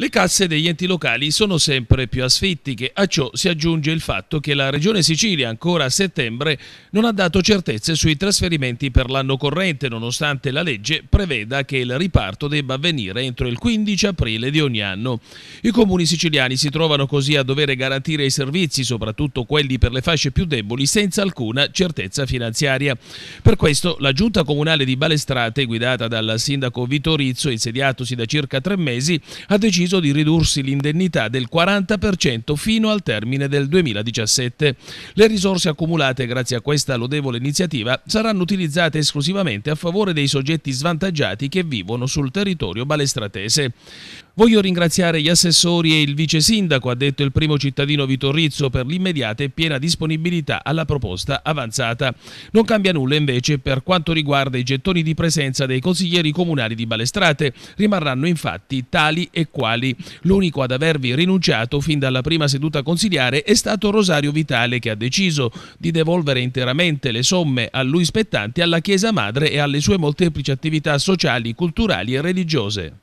Le casse degli enti locali sono sempre più asfittiche, a ciò si aggiunge il fatto che la Regione Sicilia ancora a settembre non ha dato certezze sui trasferimenti per l'anno corrente, nonostante la legge preveda che il riparto debba avvenire entro il 15 aprile di ogni anno. I comuni siciliani si trovano così a dover garantire i servizi, soprattutto quelli per le fasce più deboli, senza alcuna certezza finanziaria. Per questo la Giunta Comunale di Balestrate, guidata dal sindaco Vitorizzo, insediatosi da circa tre mesi, ha deciso deciso di ridursi l'indennità del 40% fino al termine del 2017. Le risorse accumulate grazie a questa lodevole iniziativa saranno utilizzate esclusivamente a favore dei soggetti svantaggiati che vivono sul territorio balestratese. Voglio ringraziare gli assessori e il vice sindaco, ha detto il primo cittadino Vitorrizzo, per l'immediata e piena disponibilità alla proposta avanzata. Non cambia nulla invece per quanto riguarda i gettoni di presenza dei consiglieri comunali di Balestrate, rimarranno infatti tali e quali quali l'unico ad avervi rinunciato fin dalla prima seduta consiliare è stato Rosario Vitale che ha deciso di devolvere interamente le somme a lui spettanti alla Chiesa Madre e alle sue molteplici attività sociali, culturali e religiose.